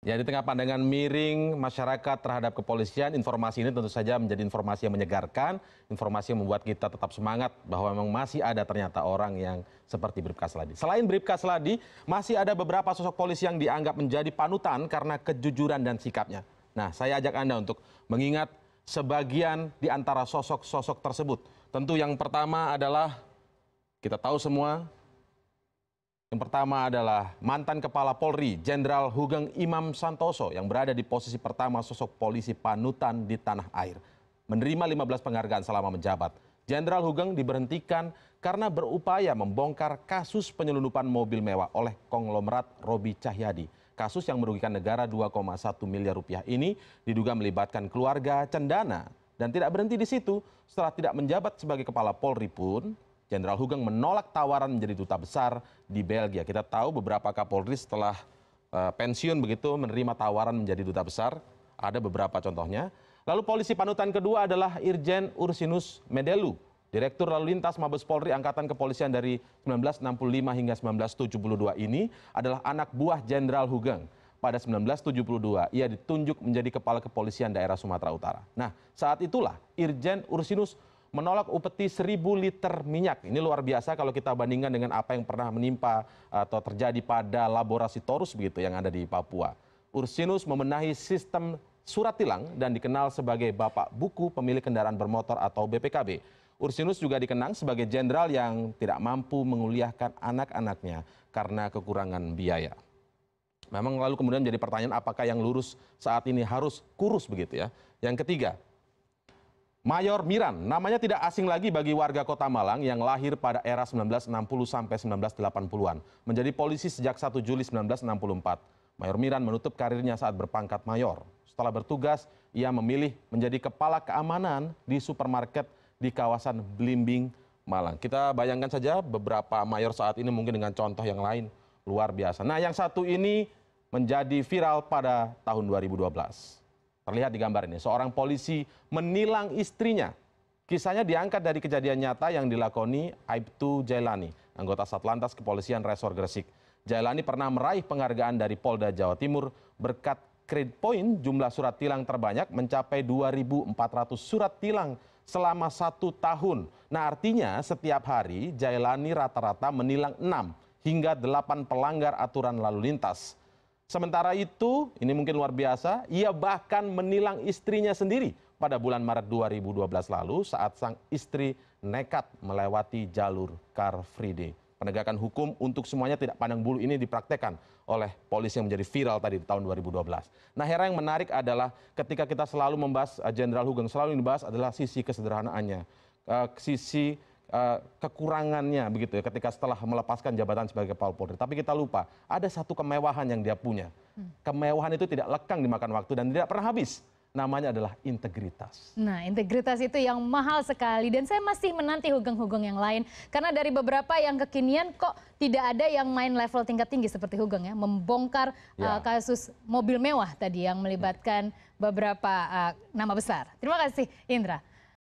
Ya di tengah pandangan miring masyarakat terhadap kepolisian, informasi ini tentu saja menjadi informasi yang menyegarkan, informasi yang membuat kita tetap semangat bahwa memang masih ada ternyata orang yang seperti Bribka seladi. Selain Bribka seladi, masih ada beberapa sosok polisi yang dianggap menjadi panutan karena kejujuran dan sikapnya. Nah, saya ajak Anda untuk mengingat sebagian di antara sosok-sosok tersebut. Tentu yang pertama adalah kita tahu semua yang pertama adalah mantan kepala polri jenderal hugeng imam santoso yang berada di posisi pertama sosok polisi panutan di tanah air menerima 15 penghargaan selama menjabat jenderal hugeng diberhentikan karena berupaya membongkar kasus penyelundupan mobil mewah oleh konglomerat robi cahyadi kasus yang merugikan negara 2,1 miliar rupiah ini diduga melibatkan keluarga cendana dan tidak berhenti di situ setelah tidak menjabat sebagai kepala polri pun Jenderal Hugeng menolak tawaran menjadi duta besar di Belgia. Kita tahu beberapa Kapolri setelah eh, pensiun begitu menerima tawaran menjadi duta besar. Ada beberapa contohnya. Lalu polisi panutan kedua adalah Irjen Ursinus Medelu, Direktur Lalu Lintas Mabes Polri Angkatan Kepolisian dari 1965 hingga 1972 ini adalah anak buah Jenderal Hugeng. Pada 1972, ia ditunjuk menjadi Kepala Kepolisian Daerah Sumatera Utara. Nah, saat itulah Irjen Ursinus menolak upeti 1.000 liter minyak. Ini luar biasa kalau kita bandingkan dengan apa yang pernah menimpa atau terjadi pada laborasi Torus begitu yang ada di Papua. Ursinus membenahi sistem surat tilang dan dikenal sebagai Bapak Buku Pemilik Kendaraan Bermotor atau BPKB. Ursinus juga dikenang sebagai jenderal yang tidak mampu menguliahkan anak-anaknya karena kekurangan biaya. Memang lalu kemudian menjadi pertanyaan apakah yang lurus saat ini harus kurus begitu ya. Yang ketiga, Mayor Miran, namanya tidak asing lagi bagi warga kota Malang yang lahir pada era 1960 sampai 1980-an, menjadi polisi sejak 1 Juli 1964. Mayor Miran menutup karirnya saat berpangkat mayor. Setelah bertugas, ia memilih menjadi kepala keamanan di supermarket di kawasan Blimbing, Malang. Kita bayangkan saja beberapa mayor saat ini mungkin dengan contoh yang lain luar biasa. Nah, yang satu ini menjadi viral pada tahun 2012 terlihat di gambar ini seorang polisi menilang istrinya kisahnya diangkat dari kejadian nyata yang dilakoni aibtu jailani anggota satlantas kepolisian resor gresik jailani pernah meraih penghargaan dari polda jawa timur berkat grade point jumlah surat tilang terbanyak mencapai 2.400 surat tilang selama satu tahun. Nah artinya setiap hari Jailani rata-rata menilang enam hingga delapan pelanggar aturan lalu lintas. Sementara itu, ini mungkin luar biasa, ia bahkan menilang istrinya sendiri pada bulan Maret dua dua ribu belas lalu saat sang istri nekat melewati jalur Car Free Day. Penegakan hukum untuk semuanya tidak pandang bulu ini dipraktekan oleh polisi yang menjadi viral tadi di tahun belas. Nah Hera yang menarik adalah ketika kita selalu membahas eh, Jenderal Hugeng, selalu yang dibahas adalah sisi kesederhanaannya. Eh, sisi Eh, kekurangannya begitu ya ketika setelah melepaskan jabatan sebagai kepala polri tapi kita lupa ada satu kemewahan yang dia punya kemewahan itu tidak lekang dimakan waktu dan tidak pernah habis namanya adalah integritas. Nah, integritas itu yang mahal sekali dan saya masih menanti hugeng-hugeng yang lain karena dari beberapa yang kekinian kok tidak ada yang main level tingkat tinggi seperti hugeng ya, membongkar ya. Uh, kasus mobil mewah tadi yang melibatkan beberapa uh, nama besar. Terima kasih Indra.